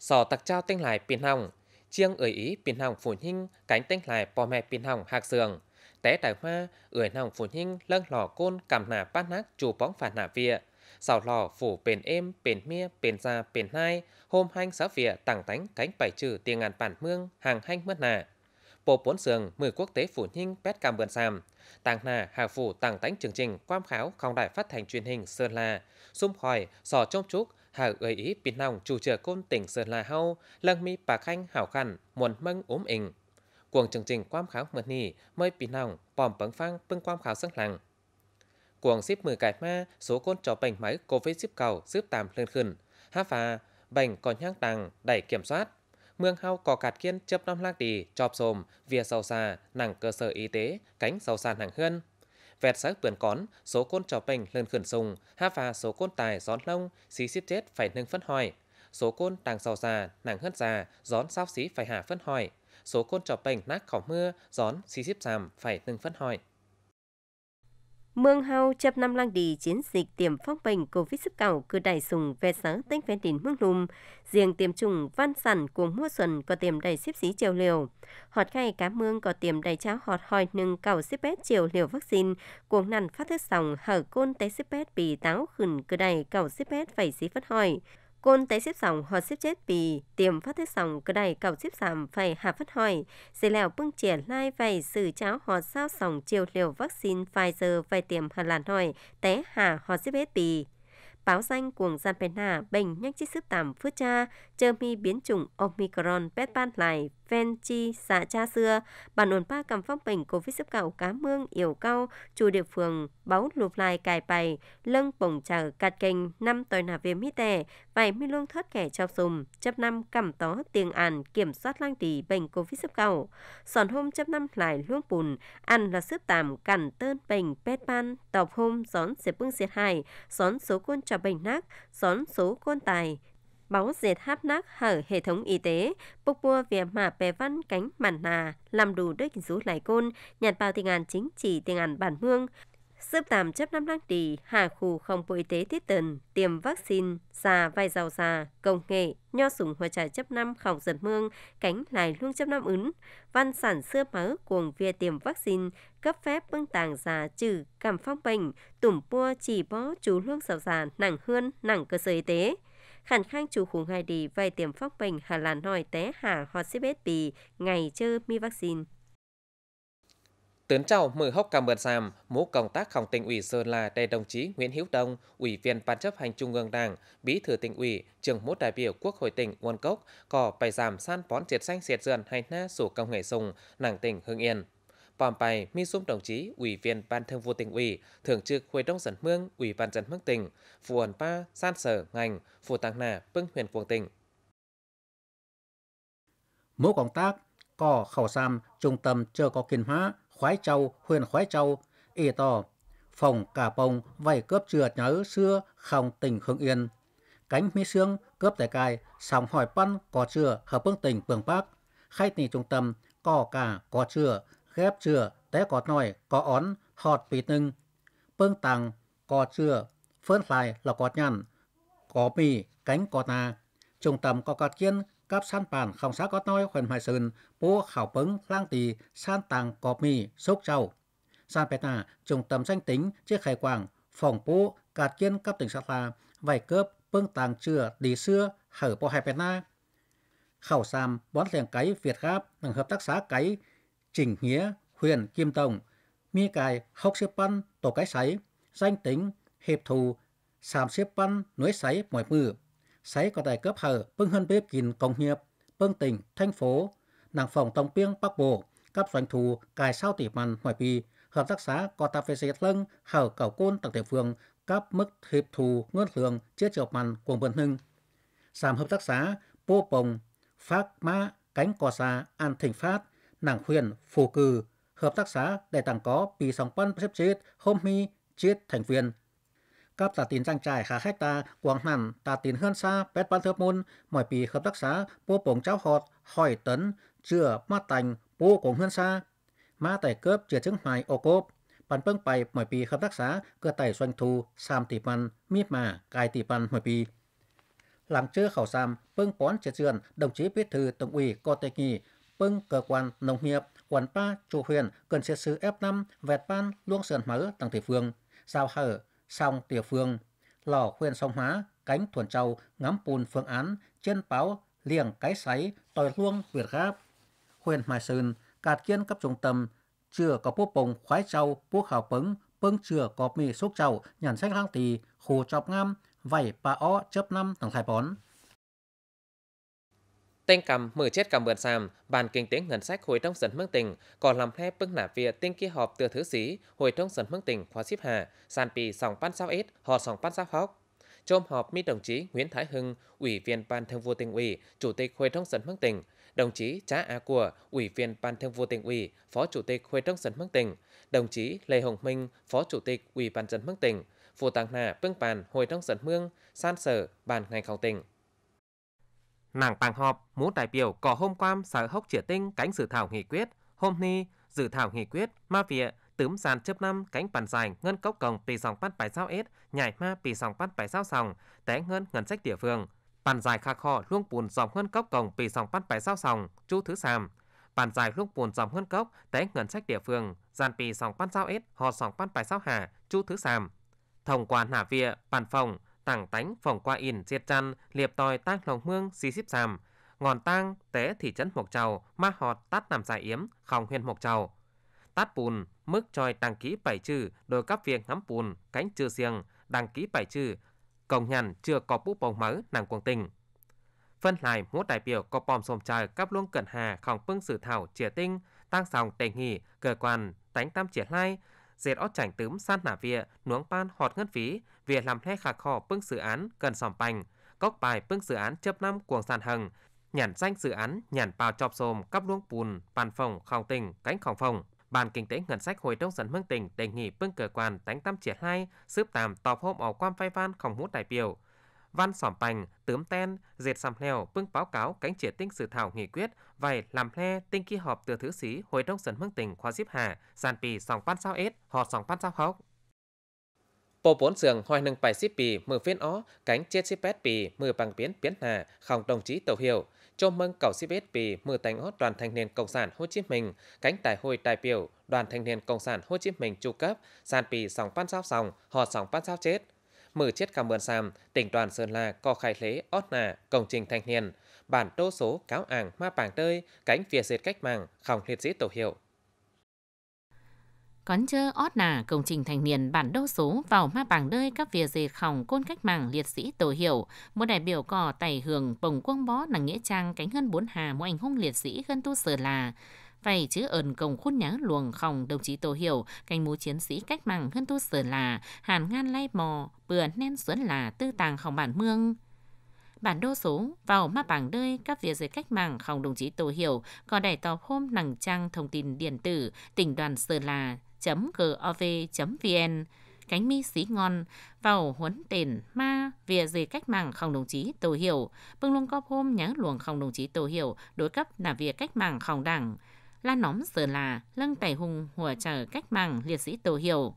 sò tạc trao tinh lại pin hỏng chiêng ở ý pin hỏng phủ hình cánh tinh lại bò mẹ pin hỏng hạc sườn té tài hoa ở hỏng phủ hình lân lò côn cảm nà bát nát chủ bóng phản nà vía sào lò phủ bền êm bền mía bền da bền hai hôm hanh xã vía tảng tánh cánh bảy trừ tiền ngàn bản mương hàng hanh mất nà bộ bốn sườn mười quốc tế phủ nhinh pet cam bươn sam tàng nà hà phủ tàng tánh chương trình quam kháo không đại phát thanh truyền hình sơn la xung hỏi sò trông trúc hà gợi ý pin nòng chủ chở côn tỉnh Sơn La hau, lăng mi bà khanh hảo khăn, muộn mâng ốm ỉnh. Cuồng chương trình quam kháo mượt nỉ, mời pin nòng, bòm bấn phang bưng quam kháo sân lặng. Cuồng xếp mười cải ma, số côn trò bệnh máy covid xếp cầu xếp tạm lên khẩn. Há phà, bệnh còn nhang tàng, đẩy kiểm soát. Mương hao cò cạt kiên chấp năm lác đi, chọp xồm, vía sầu xa nặng cơ sở y tế, cánh sầu sàn hàng hươn vẹt sắc tuần cón, số côn trò bình lần khẩn sùng, ha và số côn tài gión lông, xí xít chết phải nâng phân hỏi. Số côn tàng giàu già, nàng hơn già, gión sao xí phải hạ phân hỏi. Số côn trò bình nát khảo mưa, gión xí xíp giảm phải nâng phân hỏi mương hao chập năm lang đi chiến dịch tiêm phong bệnh covid sức cầu cứ đại sùng về sáng tính về đỉnh mương lùm riêng tiêm chủng văn sản cuồng mua xuân có tiêm đầy xếp xí chiều liều họt khay cá mương có tiêm đầy cháo họt hỏi nâng cầu xếp bét chiều liều vaccine cuồng nằn phát thức sòng hở côn té xếp bét bị táo khẩn cứ đẩy cầu xếp bét phải xí phát hỏi Côn tế xếp sòng họ xếp chết vì tiềm phát thế sòng cơ đầy cầu xếp giảm phải hạ phát hỏi. dây lèo bưng triển lai vầy xử cháo họ sao sòng chiều liều vaccine Pfizer vài tiềm hà làn hỏi té hạ họ xếp hết vì. Báo danh cuồng gian bệnh nhanh chi xếp tạm phước cha, chơ mi biến chủng Omicron pet ban lại ven chi xã cha xưa bản ổn pa cầm phong bình Covid vít xếp cá mương yểu cao chủ địa phương, báu lụp lại cài bày lân bổng chờ cạt kênh năm tòi nà viêm hít tè vài mi luông thoát kẻ chọc sùng, chấp năm cầm tó tiền ản kiểm soát lang tỷ bệnh covid xếp cạo sòn hôm chấp năm lại luông bùn ăn là xếp tạm cản tơn bệnh pet ban, tộc hôm gión xếp bưng diệt hại xón số côn trò bệnh nát xón số côn tài báo diệt háp nát hở hệ thống y tế, bốc mua về mà bè văn cánh bản nà, làm đủ đức rú lại côn, nhặt vào tình ảnh chính trị tình ảnh bản mương, sớp tạm chấp năm đăng tỷ hà khu không bộ y tế tiết tần tiêm vaccine già vai giàu già công nghệ nho sủng hoa trà chấp năm khổng dần mương cánh lại luôn chấp năm ứng văn sản xưa mớ cuồng về tiêm vaccine cấp phép bưng tàng già trừ cảm phong bệnh tủm pua chỉ bó chú luôn giàu già nặng hơn nặng cơ sở y tế khẳng khang chủ khủng hài đi vài tiềm phóc bệnh hà làn hỏi té hà hò xếp bếp bì ngày chơ mi vaccine. Tướng chào mừng hốc cảm ơn giảm, mũ công tác tỉnh ủy Sơn La đề đồng chí Nguyễn Hữu Đông, ủy viên ban chấp hành Trung ương Đảng, bí thư tỉnh ủy, trưởng mốt đại biểu Quốc hội tỉnh Nguồn Cốc, có bài giảm san bón triệt xanh diệt dườn hay na sổ công nghệ sùng, nàng tỉnh Hưng Yên. Pòm Pày, Mi Sum đồng chí, Ủy viên Ban Thường vụ tỉnh ủy, Thường trực Hội đồng dân Mương, Ủy ban dân Mương tỉnh, phù ẩn Pa, San Sở, Ngành, phù tăng Nà, Bưng huyện Quảng tỉnh. Mỗi công tác, có khẩu sam, trung tâm chưa có kiên hóa, khoái châu, huyện khoái châu, y to phòng cả bông, vầy cướp trượt nhớ xưa, không tỉnh hương yên. Cánh mi xương, cướp tài cài, sòng hỏi băn có chưa, hợp phương tỉnh bường bắc Khai tì trung tâm, có cả, có chưa, ghép chữa té có nổi có ón họt bị nưng bưng tàng có chữa phơn lại là có nhằn có mì cánh có na trung tâm có cát kiên các san bản không xá có nôi huyền hoài sơn bố khảo bứng lang tì san tàng có mì sốc trâu san bè trung tâm danh tính chiếc khai quảng phòng bố cát kiên cấp tỉnh sát là cướp bưng tàng chữa đi xưa hở bộ hai bè na sam bón liền cái việt gáp hợp tác xã cái Chỉnh Nghĩa, huyện Kim Tổng, mi cài hốc xếp băn tổ cái sấy, danh tính, hiệp thù, sàm xếp băn núi sấy mọi mưa. Sấy có tài cấp hở, bưng hơn bếp kín công nghiệp bưng tỉnh, thành phố, nàng phòng tổng biên Bắc Bộ, cấp doanh thù cài sao tỷ mằn ngoài bì, hợp tác xã có tạp về xét lưng, hở cầu côn tặng địa phương, cấp mức hiệp thù ngân lượng chết chiều mằn của vườn hưng. Sàm hợp tác xã, bô bồng, phát mã, cánh cò xa, an thịnh phát, nàng khuyển, phù cử, hợp tác xã để tặng có bị sóng bắn xếp chết, hôm mi, chết thành viên. Các tà tín trang trải khá khách ta, quảng hẳn, tà tín hơn xa, bét bán thơ môn, mọi bị hợp tác xã, bố bổng cháu họt, hỏi tấn, chừa mát tành, bố cũng hơn xa. Má tài cướp chừa chứng hoài ô cốp, bàn bưng bày mọi bị hợp tác xã, cơ tài doanh thu, sam tỷ văn, mi mà, cài tỷ văn mọi bị làm chưa khảo sam bưng bón chia sườn đồng chí bí thư tổng ủy cô tê nghi bưng cơ quan nông nghiệp, quản ba chủ huyện cần xét xử F5 vẹt ban luông sườn mở tầng địa phương, sao hở, song địa phương, lò huyện sông hóa, cánh thuần châu ngắm bùn phương án trên báo liền cái sấy tòi luông việt gáp huyện mai sơn cạt kiên cấp trung tâm chưa có bố bồng khoái châu bố khảo bứng bưng chưa có mì xúc châu nhàn sách lang tì khù chọc ngam vảy bà ó chớp năm tầng thái bón Tên cầm mở chết cầm vườn sàm, bàn kinh tế ngân sách hội trong dân mức tỉnh, có làm hai bưng nạp việc tên kia họp từ thứ sĩ, hội trong dân mức tỉnh khóa xếp hà, sàn pì sòng pan sao ít, họ sòng pan sao hóc. Trong họp mi đồng chí Nguyễn Thái Hưng, Ủy viên Ban Thường vụ tỉnh ủy, Chủ tịch Hội trong dân mức tỉnh, đồng chí Trá A Của, Ủy viên Ban Thường vụ tỉnh ủy, Phó Chủ tịch Hội trong dân mức tỉnh, đồng chí Lê Hồng Minh, Phó Chủ tịch Ủy ban dân mức tỉnh, phụ tăng hà bưng bàn Hội trong dân mương, san sở, bàn ngành khảo tỉnh. Nàng bàn họp, muốn đại biểu có hôm qua sở hốc chỉa tinh cánh dự thảo nghị quyết, hôm nay dự thảo nghị quyết ma vịa tướm sàn chấp năm cánh bàn dài ngân cốc cổng tùy dòng bắt bài sao ết, nhảy ma tùy dòng bắt bài sao sòng, té ngân ngân sách địa phương. Bàn dài khạc khỏ luông buồn dòng ngân cốc cổng tùy dòng bắt bài sao sòng, chú thứ sàm. Bàn dài luông buồn dòng ngân cốc, té ngân sách địa phương, giàn pì dòng bắt sao ết, hò dòng bắt bài sao hà, chú thứ sàm. Thông qua nả vịa, bàn phòng, tảng tánh phòng qua in diệt chăn liệp tòi tang lòng mương xí xíp giảm ngọn tang té thị trấn mộc trầu ma họt tát nằm giải yếm khòng huyện mộc trầu tát bùn mức tròi đăng ký bảy chữ đôi cắp việc ngắm bùn cánh chưa xiềng đăng ký bảy chữ cổng nhằn chưa có bút bồng mới nàng quân tình phân lại một đại biểu có bom xồm trời cắp luôn cận hà khòng pưng sử thảo chỉa tinh tăng sòng tề nghỉ cờ quan tánh tam chỉa lai dệt ót chảnh tớm san nả vịa, nuống pan họt ngân phí, vịa làm he khả khỏ pưng dự án gần sòm bành, cóc bài pưng dự án chớp năm cuồng sàn hằng, nhản danh dự án nhản bào chọc xồm cắp luông bùn, bàn phòng, khòng tình cánh khòng phòng. bàn Kinh tế Ngân sách Hội đồng dân Hương tỉnh đề nghị pưng cơ quan đánh tâm triển hai, xếp tạm tọp hôm ở quan phai van khổng hút đại biểu, văn sỏm pành, tướm ten, dệt sầm leo bưng báo cáo cánh triệt tinh sự thảo nghị quyết vầy, làm le tinh kỳ họp từ thứ sĩ hội đông sần mương tỉnh khoa diếp hà sàn pì sòng pan sao ết họ sòng pan sao khóc Bộ bốn sường hoài nâng bài xếp bì mưa phiên ó, cánh chết xếp bét bì mưa bằng biến biến hà, khổng đồng chí tàu hiệu. Chô mừng cầu xếp bét bì mưa thành ó đoàn thanh niên Cộng sản Hồ Chí Minh, cánh tài hội đại biểu đoàn thanh niên Cộng sản Hồ Chí Minh tru cấp, sàn pì sòng pan sao sòng, họ sòng pan sao chết mở chiết cảm ơn xàm tỉnh đoàn Sơn La có khai lễ ót nà, công trình thanh niên, bản tô số cáo ảng ma bảng tơi, cánh phía diệt cách mạng, khòng liệt sĩ tổ hiệu. Cón chơ ót nà công trình thành niên bản đô số vào ma bảng đơi các vỉa dề khòng côn cách mạng liệt sĩ tổ hiểu. Một đại biểu cỏ tài hưởng bồng quân bó nằng nghĩa trang cánh hơn bốn hà mỗi anh hung liệt sĩ hơn tu sở là. Vậy chứ ẩn công khút nhá luồng không đồng chí Tô Hiểu, canh mũ chiến sĩ cách mạng hơn tu sở là, hàn ngan lai mò, bừa nên xuân là tư tàng không bản mương bản đô số vào map bảng đơi các việc dưới cách mạng không đồng chí Tô Hiểu có đài tỏ hôm nằng trang thông tin điện tử tỉnh đoàn Sơ Là gov vn cánh mi xí ngon vào huấn tiền ma vỉa dưới cách mạng không đồng chí Tô Hiểu bưng luôn có hôm nhớ luồng không đồng chí Tô Hiểu đối cấp là việc cách mạng không đảng la nóm sở là lăng tài hùng hùa trở cách mạng liệt sĩ tổ hiểu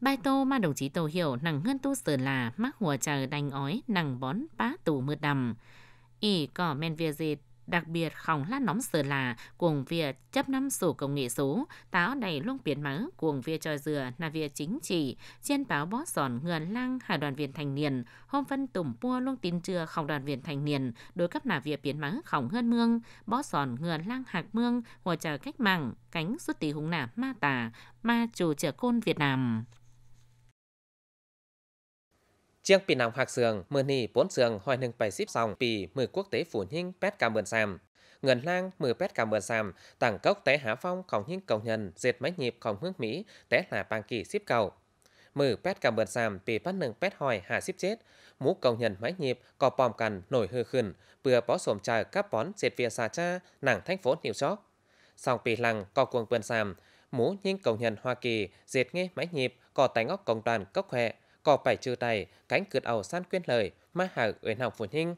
bài tô mà đồng chí tổ hiểu nặng ngân tu sở là mắc hùa trở đành ói nặng bón bá tủ mưa đầm ỉ cỏ men via dệt đặc biệt khổng lá nóng sờ là cuồng việc chấp năm sổ công nghệ số, táo đầy luôn biến máu cuồng việc trò dừa là việc chính trị, trên báo bó giòn ngườn lang hải đoàn viên thành niên, hôm phân tủng pua luôn tin trưa khổng đoàn viên thành niên, đối cấp là việc biến máu khổng hơn mương, bó giòn ngườn lang hạc mương, hồ chờ cách mạng, cánh xuất tỷ hùng nả ma tà, ma chủ trở côn Việt Nam chiếc bị nòng hạc sườn, mưa nì bốn sườn, hoài nâng bảy xíp dòng pì mười quốc tế phủ nhinh pet cả mượn sàm ngân lang mười pet cả mượn sàm tảng cốc té hạ phong khổng nhinh cầu nhân dệt máy nhịp khổng hướng mỹ té là bang kỳ xíp cầu mười pet cả mượn sàm pì bắt nâng pet hoài hà xíp chết mũ cầu nhân máy nhịp cò pòm cằn nổi hư khẩn bừa bó sổm trời các bón dệt vía xa cha nàng thành phố nhiều chóc song pì lằng cò cuồng vườn sàm mũ nhinh cầu nhân hoa kỳ dệt nghe máy nhịp cò tài ngóc công đoàn cốc khỏe có phải trừ tay cánh cướt ẩu san quyên lời mà hở uyên học phụ hình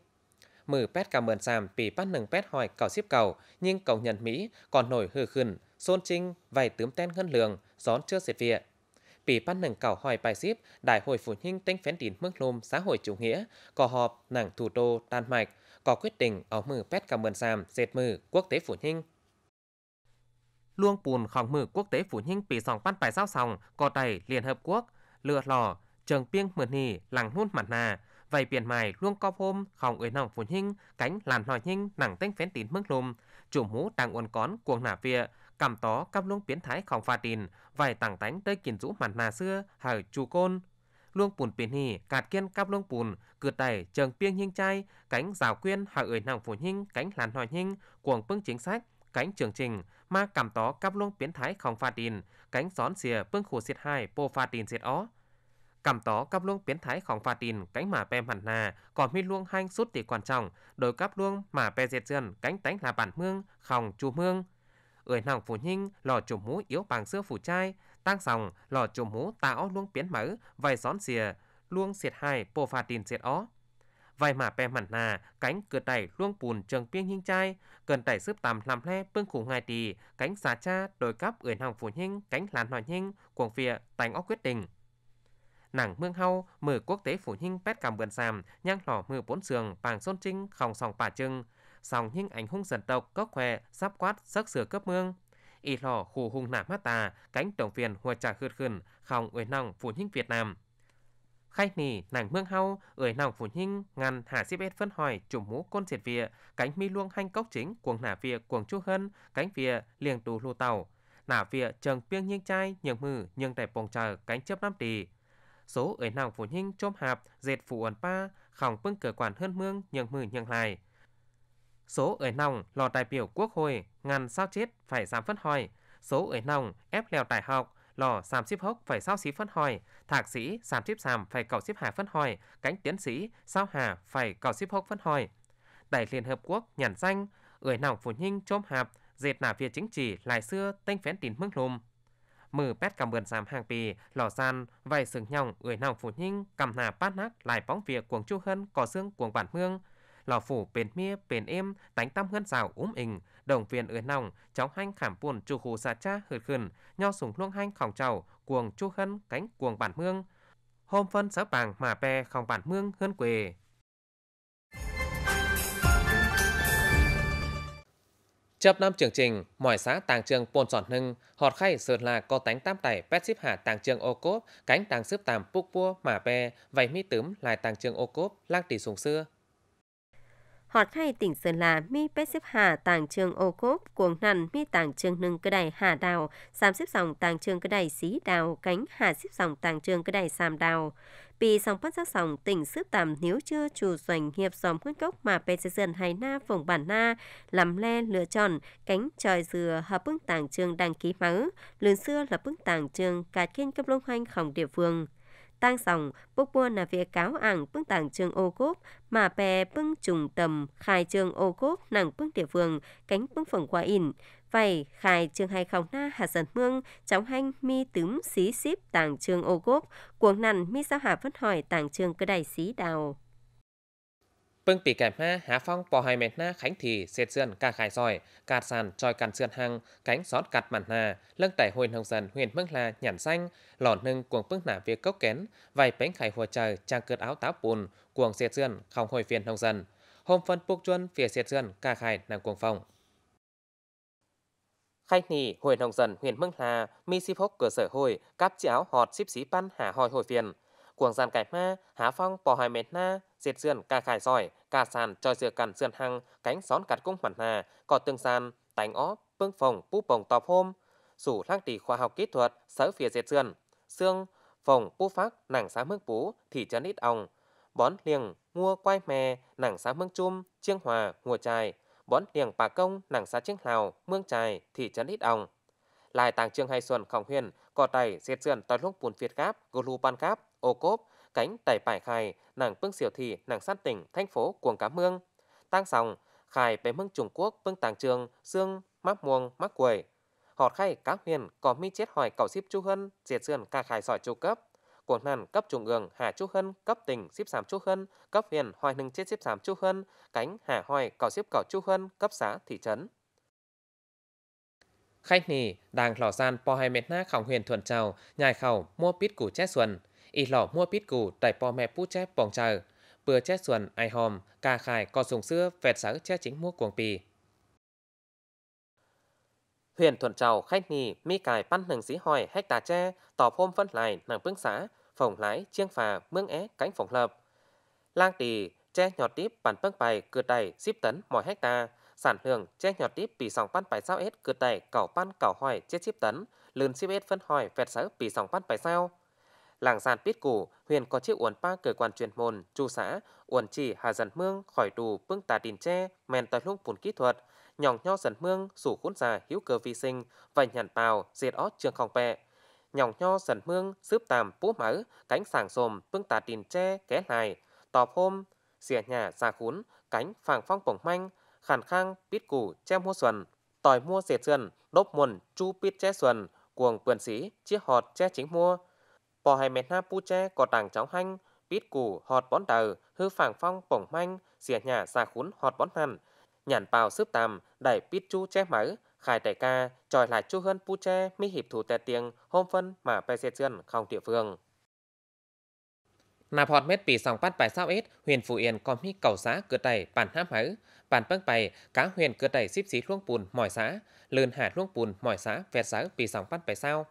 mử pet cảm ơn giảm vì bắt nừng pet hỏi cầu xếp cầu nhưng cầu nhận mỹ còn nổi hư khẩn xôn trinh vài tướng ten ngân lường gión chưa diệt viện vì bắt nừng cầu hỏi bài xếp đại hội phụ huynh tinh phén tín mức lùm xã hội chủ nghĩa có họp nàng thủ đô đan mạch có quyết định ở mử pet cảm ơn giảm dệt mử quốc tế phụ huynh luông bùn khóng mử quốc tế phụ huynh bị sòng bắt bài giao sòng có đầy liên hợp quốc lừa lò trường biên mượn hì làng hôn mặt nà vậy biển mài luôn co hôm không ấy nòng phun hinh cánh làn hò hinh nặng tênh phén tín mức lùm chủ mũ đang uốn cón cuồng nả vịa cầm tó cắp luôn biến thái không pha tin vài tảng tánh tới kiến rũ mặt nà xưa hở chu côn luông bùn biển hì cạt kiên cắp luông bùn cử tẩy trường biên hinh trai cánh rào quyên hở ấy nòng phun hinh cánh làn hò hinh cuồng bưng chính sách cánh trường trình ma cầm tó cắp luông biến thái không pha tin cánh xón xìa bưng khổ xiết hai pô pha tin xiết ó Cảm tỏ cáp luông biến thái thái ของฝ่าดิน cánh mà pe mặt nà, còn mi luông hanh sút tỷ quan trọng, đối cáp luông mà pe diệt dân cánh tánh là bản mương, khòng chu mương. Ở nòng phủ nhinh, lò chủ mũ yếu bằng xưa phủ trai, tăng sòng, lò chủ mũ tạo luông biến máu, vài xón xìa, luông xiệt hai, bộ phà tin xiệt ó. Vài mà pe mặt nà, cánh cửa tẩy luông bùn trường piêng nhinh trai, cần tẩy xếp tàm làm le bưng khủng ngài tì, cánh xà cha, đồi cáp ở nòng phủ nhinh, cánh làn hòa nhinh, cuồng phịa, tành óc quyết định nàng mương hau mử quốc tế phủ nhinh pet cầm vườn sàm nhang lò mử bốn sườn bàng xôn trinh khòng sòng pà trưng sòng nhinh ảnh hung dân tộc cốc khỏe sắp quát sắc sửa cấp mương y lò khu hung nả mát tà cánh tổng phiền hùa trà khượt khẩn khòng uế nòng phủ nhinh việt nam khai nì nàng mương hau ưỡi nòng phủ nhinh ngàn hà xếp phân hỏi chủng mũ côn diệt vịa cánh mi luông hanh cốc chính cuồng nả vịa cuồng chu hân cánh vịa liền tù lô tàu nả vịa trần piêng nhiên trai nhường mử nhưng tại bồng chờ cánh chấp năm tỷ số ở nòng phụ nhinh chôm hạp, dệt phụ ẩn pa, khỏng pưng cửa quản hơn mương nhường mười nhường lại. Số ở nòng lò đại biểu quốc hội, ngàn sao chết phải giảm phân hỏi. Số ở nòng ép lèo đại học, lò giảm xếp hốc phải sao xí phân hỏi. Thạc sĩ giảm xếp sàm phải cầu xếp hà phân hỏi. Cánh tiến sĩ sao hà phải cầu xếp hốc phân hỏi. đại Liên Hợp Quốc nhàn danh, ở nòng phụ nhinh chôm hạp, dệt nả việc chính trị lại xưa tinh phén tín mương lùm cầm cầm hàng pì lò lò san sừng nòng hà lại việc chu xương bản mương phủ bền bền mía มือแปดกำเบือนสามห่างปีหล่อซันไว้สึงย่องเอ่ยนองฝูยิ่งกำหนาป้านักหลายป้องเวียกวงชูเฮินก่อเสื้องกวงบ้านเมืองหล่อ phủ เป็นเมียเป็นเอ็ม đánh tâm hơn xào úm ình đồng viên ưới nòng cháu hanh khảm buồn chu hù xa cha hợt khẩn nho sùng luông hanh khòng trầu cuồng chu hân cánh cuồng bản mương hôm phân sở bằng mà pe khòng bản mương hơn quê Chấp năm chương trình, mọi xã tàng trường Pôn Sòn Hưng, họt khay sợt là có tánh tam tải pet xếp hà tàng trường ô cốp, cánh tàng xếp tàm búc bua mà bè, vầy mi tướm lại tàng trường ô cốp, lang tỷ sùng xưa. Họt khay tỉnh Sơn La mi pet xếp hà tàng trường ô cốp, cuồng nằn mi tàng trường nưng cơ đài hà đào, xàm xếp dòng tàng trường cơ đài xí đào, cánh hà xếp dòng tàng trường cơ đài xàm đào bị sòng phát ra sòng tỉnh xếp tạm nếu chưa chủ doanh hiệp xóm nguyên cốc mà xây PCN hay na vùng bản na làm le lựa chọn cánh trời dừa hợp bưng tảng trường đăng ký máu lươn xưa là bưng tảng trường cả trên cấp lông hoanh khổng địa phương tang sòng bốc bua là việc cáo ảng bưng tảng trường ô cốp mà bè bưng trùng tầm khai trường ô cốp nặng bưng địa phương cánh bưng phồng qua in Vậy, khai trường hay khóng na hạt dần mương, chóng hanh mi tím xí xíp tàng trường ô gốc cuồng nằn mi sao hạ vân hỏi tàng trường cơ đầy xí đào. Bưng tỷ kẹp ha, há phong bò hai mệt na khánh thì xệt sườn ca khai sỏi, ca sàn tròi càn sườn hăng, cánh xót cạt mặn hà, lưng tải huyền hồng dần huyền mưng là nhản xanh, lỏn nưng cuồng bưng nả việc cốc kén, vài bánh khải hùa trời trang cướt áo táo bùn, cuồng xệt sườn không hồi phiền hồng dần. Hôm phân bốc chuân phía xệt sườn ca khai nàng cuồng phòng. Khai nì hồi nông dân huyện Mương Hà, mi si phốc cửa sở hồi, cáp chi áo họt xíp xí pan hà hòi hồi phiền. Cuồng giàn cải ma, há phong bò hoài mệt na, diệt dườn ca khai giỏi, ca sàn tròi dừa cằn dườn hăng, cánh xón cặt cung hoàn hà, cỏ tương sàn, tánh ó, bưng phòng, bú bồng tọp hôm. sủ lác tỷ khoa học kỹ thuật, sở phía diệt dườn, xương, phòng, bú phát, nàng xá mức bú, thị trấn ít ong. Bón liềng, mua quay mè, nàng xá mức chum, chiêng hòa, ngùa trài, bốn điền bà công nàng xá chiếc hào mương trài thị trấn ít ong lại tàng trường hay xuân khổng huyền cò tài diệt sườn toàn lúc bùn việt gáp gulu ban cáp ô cốp cánh tẩy bài khai nàng bưng siêu thị nàng sát tỉnh thành phố cuồng cá mương tăng sòng khai bé mương trung quốc bưng tàng trường xương mắc muông mắc quầy họt khai cá huyền có mi chết hỏi cầu ship chu hân diệt sườn ca khai sỏi chu cấp Quảng Nàn cấp trung ương Hà chu Hân, cấp tỉnh Xíp Sám chu Hân, cấp huyện Hoài Nưng Chết Xíp Sám chu Hân, cánh Hà Hoài Cỏ Xíp Cỏ chu Hân, cấp xã thị trấn. Khách nì, đàng lò gian po hai mét na khổng huyền thuần trào, nhài khẩu mua pít củ chết xuân, y lò mua pít củ đẩy po mẹ pú chép bòng chờ, bừa chết xuân ai hòm, ca khải co sùng xưa vẹt sở chết chính mua cuồng pì huyện thuận trào khách nì mi cài pan hừng sĩ hỏi hách tà tre tỏ phôm phân lại nàng bướng xã phòng lái chiêng phà mương é cánh phòng lập lang tỳ tre nhọt tiếp bản bưng bài cửa đầy ship tấn mỗi hecta sản lượng tre nhọt tiếp bị sòng pan bài sao hết cửa đầy cảo pan cảo hỏi chết ship tấn lươn ship hết phân hỏi vẹt sở bị sòng pan bài sao làng sàn biết củ huyền có chiếc uốn pa cử quan truyền môn chu xã uốn chỉ hà dần mương khỏi tù bưng tà đình tre men tới lúc bùn kỹ thuật nhỏng nho dần mương rủ khốn già hữu cơ vi sinh và nhàn bào diệt ót trường không bẹ nhỏng nho dần mương xướp tàm bố máu cánh sàng sồm vương tà tìn tre ké hài tọp hôm xỉa nhà già khốn cánh phàng phong bổng manh khàn khang bít củ che mua xuân tỏi mua diệt xuân đốt muồn chu bít che xuân cuồng quyền sĩ chiếc họt che chính mua bò hay mệt na pu che có tàng cháo hanh bít củ họt bón đầu hư phảng phong bổng manh xỉa nhà già khốn họt bón hẳn nhàn bào sướp tàm đẩy pít chu che máy khai đại ca tròi lại chu hơn pu che mi hiệp thủ tè tiếng hôm phân mà pe xe chân không địa phương nạp họt mết bị sòng bắt bài sao ít huyền phù yên còn mi cầu xã cửa tẩy bản hám hái bản bấc bày cá huyền cửa tẩy xíp xí luông bùn mỏi xã lươn hạt luông bùn mỏi xã vẹt xã bị sòng bắt bài sao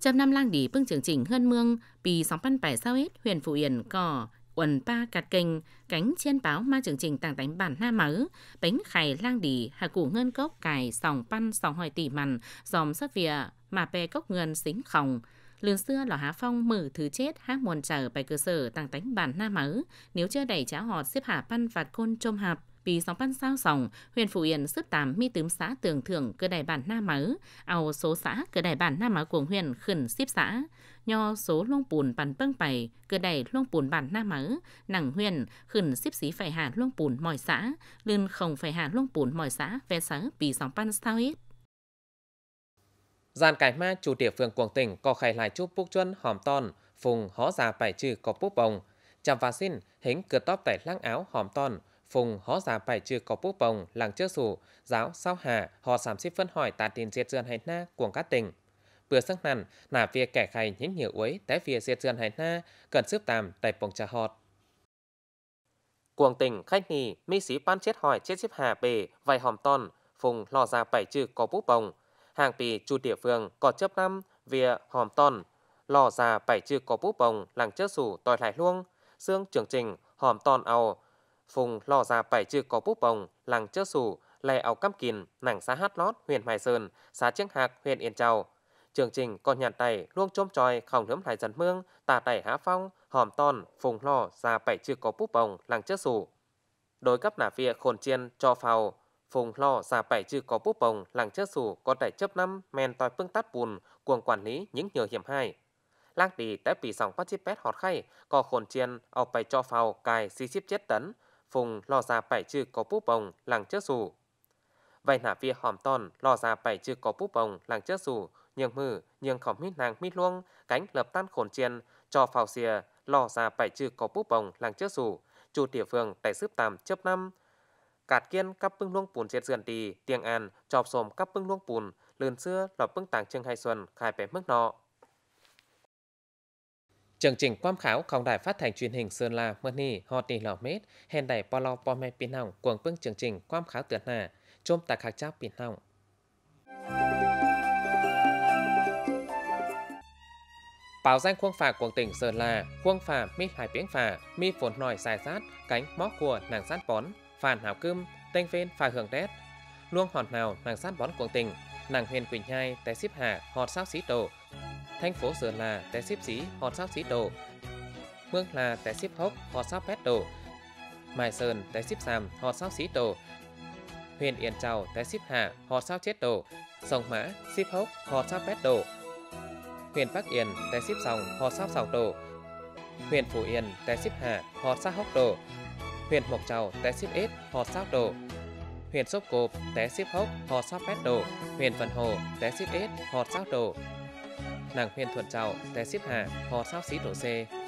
Trầm năm Lang đi bưng chương trình hơn mương, bì sóng pan bài sao ít huyền phụ yên cỏ uẩn pa cạt kênh cánh chiên báo ma chương trình tàng đánh bản na mớ bánh khải lang đỉ hà củ ngân cốc cài sòng pan sòng hoài tỉ mằn dòm sắt vịa mà pe cốc ngân xính khòng lường xưa lò há phong mở thứ chết hát muôn trở bài cơ sở tàng tánh bản na mớ nếu chưa đẩy cháo họt xếp hạ pan vạt côn trôm hạp vì sóng ban sao sòng, huyện phủ Yên sức tám mi tướm xã tường thưởng cơ đại bản Na Mứ, ao số xã cơ đại bản Na Mứ của huyện khẩn xíp xã, nho số luông bùn bản bâng bảy cơ đại luông bùn bản Na Mứ, nặng huyện khẩn xíp xí phải hà luông bùn mọi xã, lên không phải hà luông bùn mọi xã về sáng vì sóng ban sao ít. Gian cái ma chủ địa phương quảng tỉnh có khai lại chút búc chân hòm ton, phùng hó già phải trừ có búc bồng, chạm và xin hính cửa tóc tại lăng áo hòm ton, phùng hó giả phải trừ có bố bồng làng chưa sủ giáo sao hà họ sản xếp phân hỏi tà tiền diệt dân hay na của các tỉnh vừa sắc nằn là việc kẻ khai những nhiều uế té phía diệt dân hay na cần xếp tạm tại phòng trà họt cuồng tỉnh khách nì mi sĩ pan chết hỏi chết xếp hà bề vài hòm ton phùng lò ra phải trừ có bố bồng hàng pì chủ địa phương có chấp năm vía hòm ton lò già phải trừ có bút bồng làng chớ sủ tòi lại luông xương chương trình hòm ton ao phùng lò già bảy chưa có búp bồng, làng chớ sủ, lè áo cam kín, nàng xã hát lót, huyện Mai Sơn, xã Chiếc Hạc, huyện Yên Châu. Chương trình còn nhàn tẩy, luôn chôm tròi, khổng lấm lại dần mương, tà tẩy há phong, hòm tòn phùng lò, già bảy chưa có búp bồng, làng chớ sủ. Đối cấp nả vịa khôn chiên, cho phào, phùng lò, già bảy chưa có búp bồng, làng chớ sủ, có tẩy chấp năm, men tòi phương tắt bùn, cuồng quản lý những nhờ hiểm hai lang đi té bị sòng phát chip pet hot khay có khổn chiên ao bay cho phao cài xi ship chết tấn phùng lò ra bảy chữ có búp bồng lằng trước sù Vậy nả việc hòm tòn lò ra bảy chữ có búp bồng lằng trước sù nhường mử, nhường khổng mít nàng mít luông, cánh lập tan khổn chiên, cho phào xìa, lò ra bảy chữ có búp bồng lằng trước sù chủ địa phương tại xếp tạm chấp năm. Cạt kiên cắp bưng luông bùn chết dườn tì, tiếng an, chọp xồm cắp bưng luông bùn, lươn xưa lọt bưng tàng trưng hai xuân, khai bé mức nọ. Chương trình quam khảo ของ đài phát thanh truyền hình Sơn La มื่อนี้ฮอดนี่หล่อเมตรแห่นใดปลอปอแม่ปีน้องกวงเพิ่ง chương trình quam khảo เตือนหน้าชมตาคักเจ้าปีน้องเป่าแจ้งควงฝากกวง tỉnh Sơn La ควงฝามีหลายเปียงฝามีฝนหน่อยสายซัด cánh móc ขัวหนังสั้นป้อนฝานหาวกึมเต้งเฟนฝาเหืองแดดล่วงหอนหนาวหนังสั้นป้อนกวง tỉnh หนังเฮนกุญไยแต่สิบหาหอดเศร้าสีโต Thành phố Sở là té xếp xí hòn sáp xí đồ. Mương là té xếp hốc hòn sáp pét đồ. Mài Sơn té xếp sàm hòn sáp xí đồ. Huyền Yên Trào té xếp hạ hòn sáp chết đồ. Sông Mã xếp hốc hòn sáp pét đồ. Huyền Bắc Yên té xếp sòng hòn sáp sòng đồ. Huyền phủ Yên té xếp hạ hòn sáp hốc đồ. Huyền Mộc Trào té xếp ếch hòn sáp đồ huyện Sốp Cộp, té xếp hốc, hò sáp bét đồ, huyện Vân Hồ, té xếp ếch, hò sáp đồ, nàng huyền thuận trào té xếp hạ hò sao xí đổ xe.